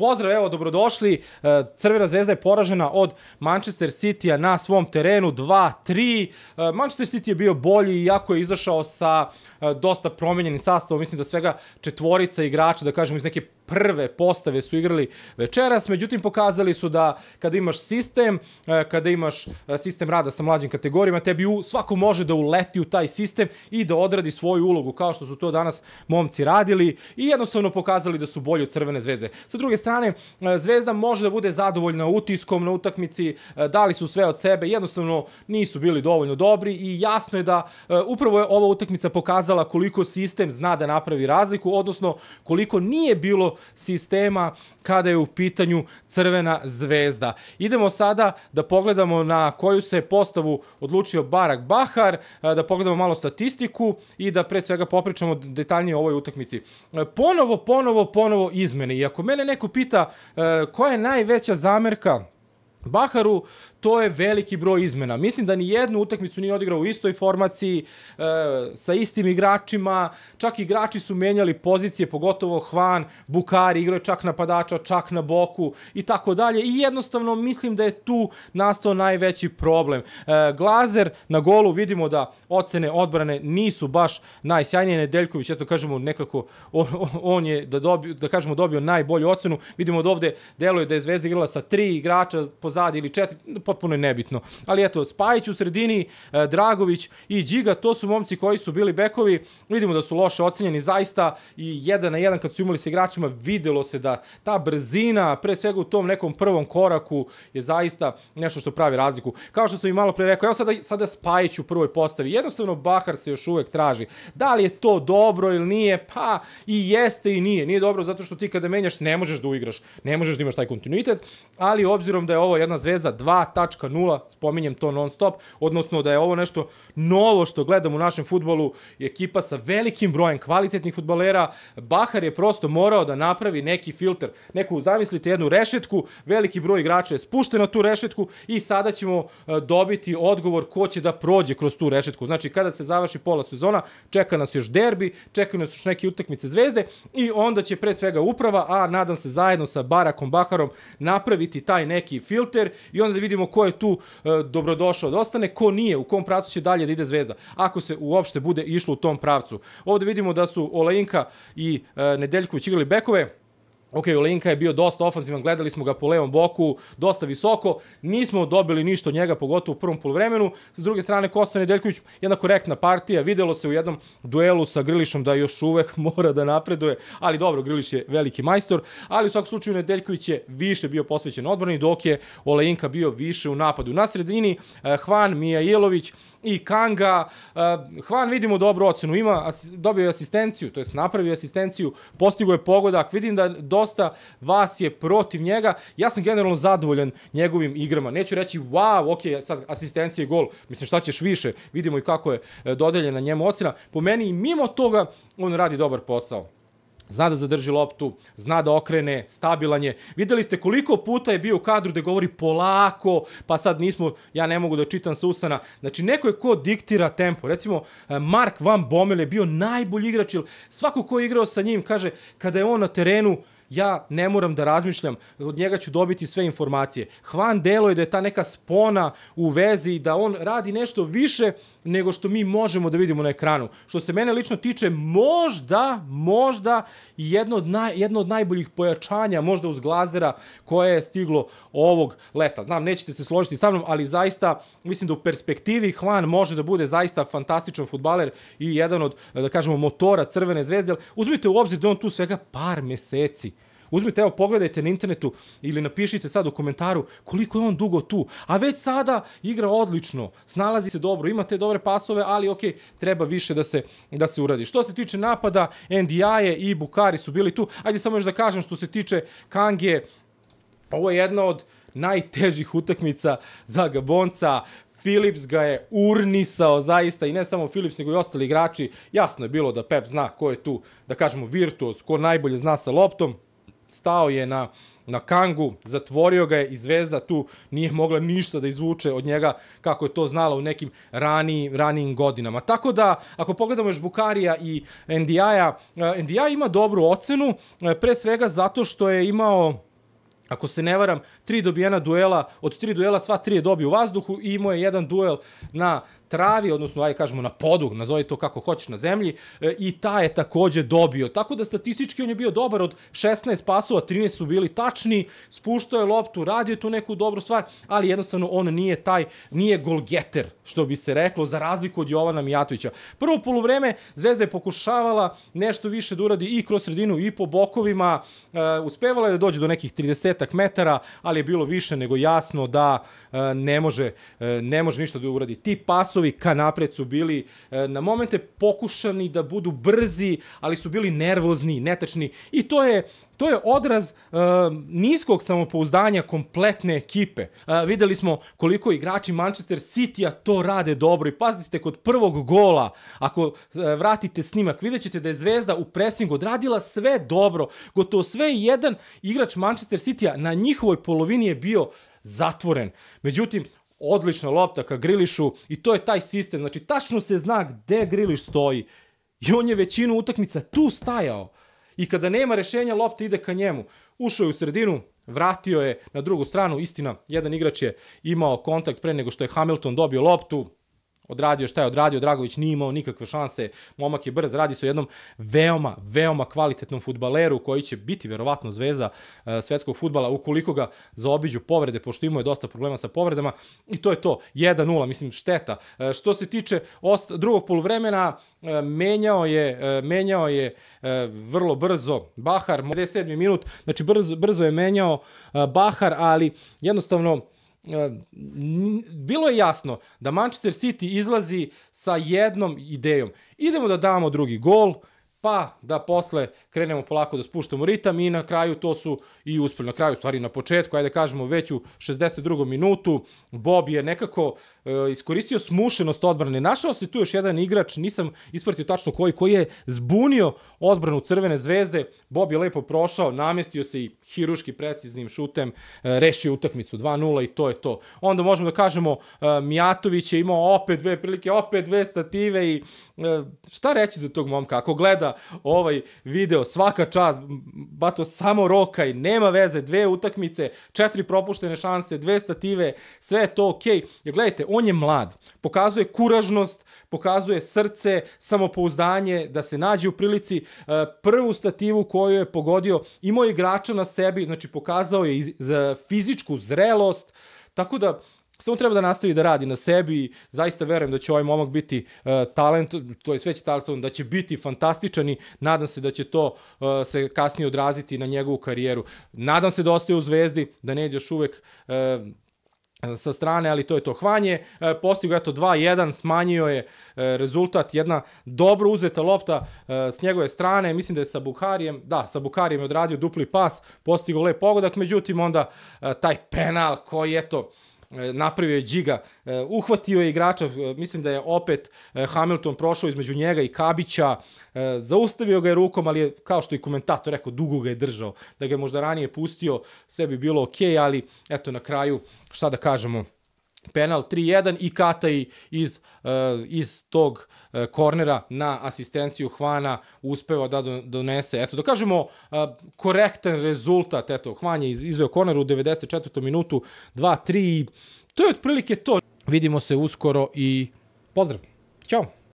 Pozdrav, evo, dobrodošli. E, Crvena zvezda je poražena od Manchester Citya na svom terenu 2-3. E, Manchester City je bio bolji, i jako je izašao sa e, dosta promenjenim sastavom, mislim da svega četvorica igrača, da kažemo iz neke prve postave su igrali večeras, međutim pokazali su da kada imaš sistem, e, kada imaš e, sistem rada sa mlađim kategorijama, tebi u, svako može da uleti u taj sistem i da odradi svoju ulogu, kao što su to danas momci radili i jednostavno pokazali da su bolji od Crvene zvezde. Sa druge strane, e, Zvezda može da bude zadovoljna utiskom na utakmici, dali su sve od sebe, jednostavno nisu bili dovoljno dobri i jasno je da upravo je ova utakmica pokazala koliko sistem zna da napravi razliku, odnosno koliko nije bilo sistema kada je u pitanju Crvena zvezda. Idemo sada da pogledamo na koju se postavu odlučio Barak Bahar, da pogledamo malo statistiku i da pre svega popričamo detaljnije o ovoj utakmici. E, ponovo, ponovo, ponovo izmene. I ako mene neko pita e, koja je najveća zamerka Baharu, to je veliki broj izmena. Mislim da ni jednu utakmicu nije odigrao u istoj formaciji, e, sa istim igračima, čak igrači su menjali pozicije, pogotovo Hvan, Bukari, igrao je čak napadača, čak na boku i tako dalje. I jednostavno mislim da je tu nastao najveći problem. E, Glazer na golu vidimo da ocene odbrane nisu baš najsjajnije. Nedeljković, eto kažemo nekako, on, on je da, dobio, da kažemo dobio najbolju ocenu. Vidimo da ovde deluje da je Zvezda igrala sa tri igrača pozadi ili četiri, potpuno je nebitno. Ali eto, Spajić u sredini, e, Dragović i Điga, to su momci koji su bili bekovi. Vidimo da su loše ocenjeni zaista i jedan na jedan kad su imali sa igračima videlo se da ta brzina, pre svega u tom nekom prvom koraku je zaista nešto što pravi razliku. Kao što sam i malo pre rekao, evo sada, sada Spajić u prvoj postavi. Jednostavno Bahar se još uvek traži. Da li je to dobro ili nije? Pa i jeste i nije. Nije dobro zato što ti kada menjaš ne možeš da uigraš, ne možeš da imaš taj kontinuitet, ali obzirom da je ovo jedna zvezda, dva 2.0, spominjem to non stop, odnosno da je ovo nešto novo što gledam u našem futbolu, ekipa sa velikim brojem kvalitetnih futbalera, Bahar je prosto morao da napravi neki filter, neku, zamislite jednu rešetku, veliki broj igrača je spušten na tu rešetku i sada ćemo e, dobiti odgovor ko će da prođe kroz tu rešetku. Znači, kada se završi pola sezona, čeka nas još derbi, čekaju nas još neke utakmice zvezde i onda će pre svega uprava, a nadam se zajedno sa Barakom Baharom, napraviti taj neki filter i onda da vidimo ko je tu e, dobrodošao da ostane, ko nije, u kom pravcu će dalje da ide Zvezda, ako se uopšte bude išlo u tom pravcu. Ovde vidimo da su Olajinka i e, Nedeljković igrali bekove, Ok, Olinka je bio dosta ofanzivan, gledali smo ga po levom boku, dosta visoko, nismo dobili ništa od njega, pogotovo u prvom polovremenu. S druge strane, Kostan Nedeljković, jedna korektna partija, videlo se u jednom duelu sa Grilišom da još uvek mora da napreduje, ali dobro, Griliš je veliki majstor, ali u svakom slučaju Nedeljković je više bio posvećen odbrani, dok je Olejinka bio više u napadu. Na sredini, eh, Hvan Mijailović, i Kanga. E, Hvan vidimo dobru ocenu, ima, dobio je asistenciju, to jest napravio asistenciju, postigo je pogodak, vidim da dosta vas je protiv njega. Ja sam generalno zadovoljan njegovim igrama. Neću reći, wow, ok, sad asistencija i gol, mislim šta ćeš više, vidimo i kako je e, dodeljena njemu ocena. Po meni i mimo toga on radi dobar posao zna da zadrži loptu, zna da okrene, stabilan je. Videli ste koliko puta je bio u kadru da govori polako, pa sad nismo, ja ne mogu da čitam Susana. Znači, neko je ko diktira tempo. Recimo, eh, Mark Van Bommel je bio najbolji igrač, jer svako ko je igrao sa njim kaže, kada je on na terenu, ja ne moram da razmišljam, od njega ću dobiti sve informacije. Hvan delo je da je ta neka spona u vezi, da on radi nešto više nego što mi možemo da vidimo na ekranu. Što se mene lično tiče, možda, možda jedno od, naj, jedno od najboljih pojačanja, možda uz glazera koje je stiglo ovog leta. Znam, nećete se složiti sa mnom, ali zaista mislim da u perspektivi Hvan može da bude zaista fantastičan futbaler i jedan od, da kažemo, motora Crvene zvezde. Uzmite u obzir da on tu svega par meseci Uzmite, evo, pogledajte na internetu ili napišite sad u komentaru koliko je on dugo tu. A već sada igra odlično, snalazi se dobro, ima te dobre pasove, ali ok, treba više da se, da se uradi. Što se tiče napada, NDI-e i Bukari su bili tu. Ajde samo još da kažem što se tiče Kange, ovo je jedna od najtežih utakmica za Gabonca. Philips ga je urnisao zaista i ne samo Philips nego i ostali igrači. Jasno je bilo da Pep zna ko je tu, da kažemo, virtuos, ko najbolje zna sa loptom stao je na na kangu, zatvorio ga je i Zvezda tu nije mogla ništa da izvuče od njega kako je to znala u nekim rani, ranijim godinama. Tako da, ako pogledamo još Bukarija i NDI-a, eh, NDI ima dobru ocenu, eh, pre svega zato što je imao ako se ne varam, tri dobijena duela, od tri duela sva tri je dobio u vazduhu i imao je jedan duel na travi, odnosno aj kažemo na podu, nazovi to kako hoćeš na zemlji, e, i ta je takođe dobio. Tako da statistički on je bio dobar od 16 pasova, 13 su bili tačni, spuštao je loptu, radio je tu neku dobru stvar, ali jednostavno on nije taj, nije golgeter, što bi se reklo, za razliku od Jovana Mijatovića. Prvo polovreme Zvezda je pokušavala nešto više da uradi i kroz sredinu i po bokovima, e, uspevala je da dođe do nekih 30 metara, ali je bilo više nego jasno da e, ne može, e, ne može ništa da uradi. Ti pasovi skoklovi ka napred su bili e, na momente pokušani da budu brzi, ali su bili nervozni, netačni i to je To je odraz uh, niskog samopouzdanja kompletne ekipe. Uh, videli smo koliko igrači Manchester City-a to rade dobro i pazite kod prvog gola, ako uh, vratite snimak, vidjet ćete da je Zvezda u presingu odradila sve dobro, gotovo sve jedan igrač Manchester City-a na njihovoj polovini je bio zatvoren. Međutim, odlična lopta ka Grilišu i to je taj sistem. Znači, tačno se zna gde Griliš stoji i on je većinu utakmica tu stajao. I kada nema rešenja, lopta ide ka njemu. Ušao je u sredinu, vratio je na drugu stranu. Istina, jedan igrač je imao kontakt pre nego što je Hamilton dobio loptu. Odradio šta je odradio, Dragović nije imao nikakve šanse, momak je brz, radi se o jednom veoma, veoma kvalitetnom futbaleru koji će biti verovatno zvezda e, svetskog futbala ukoliko ga zaobiđu povrede, pošto imao je dosta problema sa povredama i to je to, 1-0, mislim šteta. E, što se tiče drugog poluvremena, e, menjao je, menjao je vrlo brzo Bahar, 57. minut, znači brzo, brzo je menjao Bahar, ali jednostavno bilo je jasno da Manchester City izlazi sa jednom idejom. Idemo da damo drugi gol, pa da posle krenemo polako da spuštamo ritam i na kraju to su i uspeli na kraju, stvari na početku, ajde da kažemo već u 62. minutu, Bob je nekako e, iskoristio smušenost odbrane, našao se tu još jedan igrač, nisam ispratio tačno koji, koji je zbunio odbranu Crvene zvezde, Bob je lepo prošao, namestio se i hiruški preciznim šutem, e, rešio utakmicu 2-0 i to je to. Onda možemo da kažemo, e, Mijatović je imao opet dve prilike, opet dve stative i e, šta reći za tog momka, ako gleda ovaj video, svaka čast, bato samo rokaj, nema veze, dve utakmice, četiri propuštene šanse, dve stative, sve je to okej. Okay. Jer gledajte, on je mlad, pokazuje kuražnost, pokazuje srce, samopouzdanje, da se nađe u prilici e, prvu stativu koju je pogodio, imao igrača na sebi, znači pokazao je fizičku zrelost, tako da Samo treba da nastavi da radi na sebi, zaista verujem da će ovaj momak biti uh, talent, to je sve će talentovan, da će biti fantastičan i nadam se da će to uh, se kasnije odraziti na njegovu karijeru. Nadam se da ostaje u zvezdi, da ne ide još uvek uh, sa strane, ali to je to hvanje. Postigo eto 2-1, smanjio je rezultat, jedna dobro uzeta lopta s njegove strane, mislim da je sa Buharijem, da, sa Buharijem je odradio dupli pas, postigao lep pogodak, međutim onda taj penal koji eto, to E, napravio je džiga, e, uhvatio je igrača, e, mislim da je opet Hamilton prošao između njega i Kabića, zaustavio ga je rukom, ali je, kao što i komentator rekao, dugo ga je držao, da ga je možda ranije pustio, sve bi bilo okej, okay, ali eto na kraju, šta da kažemo, penal 3-1 i Kataj iz, e, iz tog e, kornera na asistenciju Hvana uspeva da donese. Eto, da kažemo, e, korektan rezultat. Eto, Hvan je izveo korner u 94. minutu 2-3 i to je otprilike to. Vidimo se uskoro i pozdrav. Ćao!